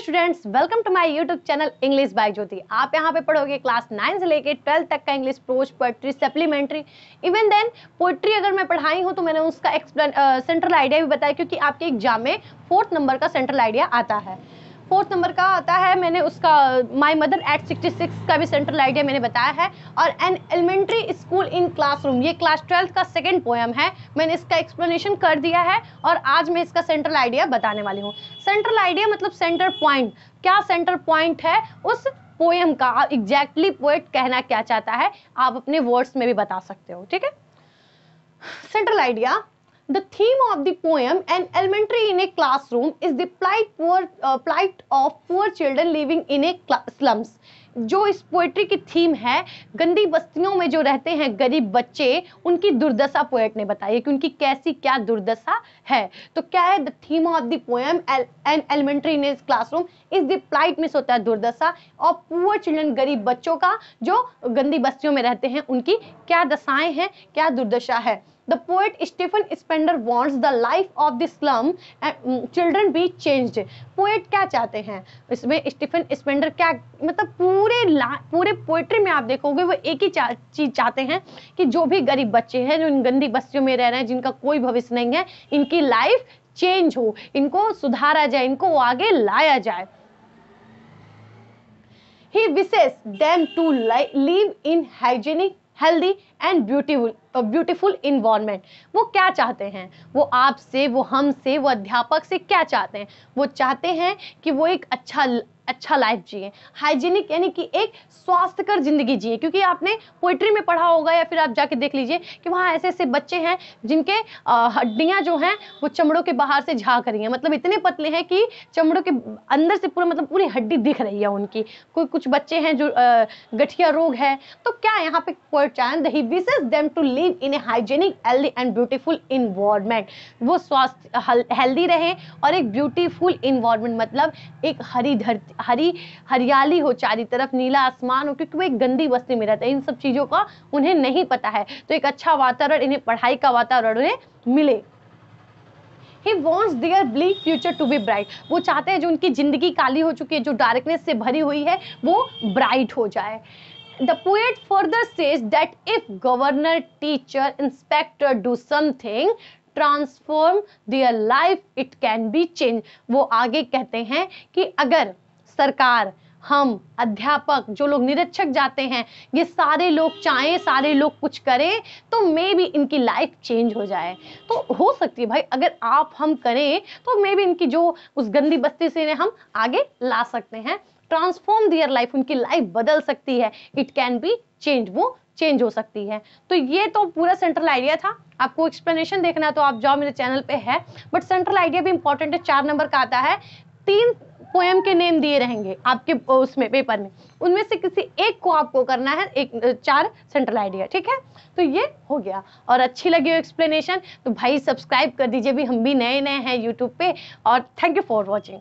Students welcome to my YouTube channel English by Jyoti आप यहाँ पे पढ़ोगे क्लास नाइन से लेके ट्वेल्थ तक का English prose poetry supplementary even then poetry अगर मैं पढ़ाई हूँ तो मैंने उसका एक्सप्लेन सेंट्रल आइडिया भी बताया क्योंकि आपके एग्जाम में फोर्थ नंबर का सेंट्रल आइडिया आता है फोर्थ नंबर का आता है मैंने उसका माय मदर एट 66 का भी सेंट्रल आइडिया मैंने बताया है और an elementary school in classroom ये क्लास ट्वेल्थ का सेकंड पोएम है मैंने इसका एक्सप्लेनेशन कर दिया है और आज मैं इसका सेंट्रल आइडिया बताने वाली हूँ सेंट्रल आइडिया मतलब सेंटर पॉइंट क्या सेंटर पॉइंट है उस पोएम का एग्जैक्टली exactly पोएट कहना क्या चाहता है आप अपने वर्ड्स में भी बता सकते हो ठीक है central idea The theme of the poem, An Elementary in a Classroom, is the plight, poor, uh, plight of poor children living in a slums. जो इस पोएट्री की थीम है गंदी बस्तियों में जो रहते हैं गरीब बच्चे उनकी दुर्दशा पोएट ने बताई कि उनकी कैसी क्या दुर्दशा है तो क्या है the theme of the poem an elementary in classroom is the plight मिस होता है दुर्दशा और पुअर चिल्ड्रन गरीब बच्चों का जो गंदी बस्तियों में रहते हैं उनकी क्या दशाएं हैं क्या दुर्दशा है the poet Stephen Spender wants the life of the slum children be change poet क्या चाहते हैं इसमें स्टीफन स्पेंडर क्या मतलब पूरे पूरे पोएट्री में आप देखोगे वो एक ही चा, चीज़ चाहते हैं कि जो भी गरीब बच्चे हैं जो इन गंदी बस्तियों में रह रहे हैं जिनका कोई भविष्य नहीं है इनकी लाइफ चेंज हो इनको सुधारा जाए इनको आगे लाया जाए he wishes them to live in hygienic healthy and beautiful beautiful environment वो क्या चाहते हैं वो आपसे वो हमसे वो अध्यापक से क्या चाहते हैं वो चाहते हैं कि वो एक अच्छा अच्छा लाइफ जिए हाइजीनिक यानी कि एक स्वास्थ्यकर जिंदगी जिए क्योंकि आपने पोइट्री में पढ़ा होगा या फिर आप जाके देख लीजिए कि वहाँ ऐसे ऐसे बच्चे हैं जिनके हड्डियाँ जो हैं वो चमड़ों के बाहर से झाक रही हैं मतलब इतने पतले हैं कि चमड़ों के अंदर से पूरा मतलब पूरी हड्डी दिख रही है उनकी कोई कुछ बच्चे हैं जो गठिया रोग है तो क्या यहाँ पे पोइट चांद ही wishes them to live in a hygienic healthy and beautiful environment वो स्वास्थ्य हेल्दी रहे और एक ब्यूटीफुल इन्वायरमेंट मतलब एक हरी धरती हरी हरियाली हो चारी तरफ नीला आसमान हो क्योंकि वो एक गंदी बस्ती में रहता है इन सब चीज़ों का उन्हें नहीं पता है तो एक अच्छा वातावरण इन्हें पढ़ाई का वातावरण उन्हें मिले He wants their bleak future to be bright. वो चाहते हैं जो उनकी ज़िंदगी काली हो चुकी है जो डार्कनेस से भरी हुई है वो ब्राइट हो जाए the poet further says that if governor teacher inspector do something transform their life it can be change वो आगे कहते हैं कि अगर सरकार हम अध्यापक जो लोग निरीक्षक जाते हैं ये सारे लोग चाहें सारे लोग कुछ करें तो मे भी इनकी लाइफ चेंज हो जाए तो हो सकती है भाई अगर आप हम करें तो मे भी इनकी जो उस गंदी बस्ती से हम आगे ला सकते हैं ट्रांसफॉर्म दियर लाइफ उनकी लाइफ बदल सकती है इट कैन बी चेंज वो चेंज हो सकती है तो ये तो पूरा सेंट्रल आइडिया था आपको एक्सप्लेनेशन देखना तो आप जाओ मेरे चैनल पे है बट सेंट्रल आइडिया भी इंपॉर्टेंट है चार नंबर का आता है तीन पोएम के नेम दिए रहेंगे आपके उसमें पेपर में उनमें से किसी एक को आपको करना है एक चार सेंट्रल आइडिया ठीक है तो ये हो गया और अच्छी लगी हो एक्सप्लेनेशन तो भाई सब्सक्राइब कर दीजिए भी हम भी नए नए हैं यूट्यूब पे और थैंक यू फॉर वॉचिंग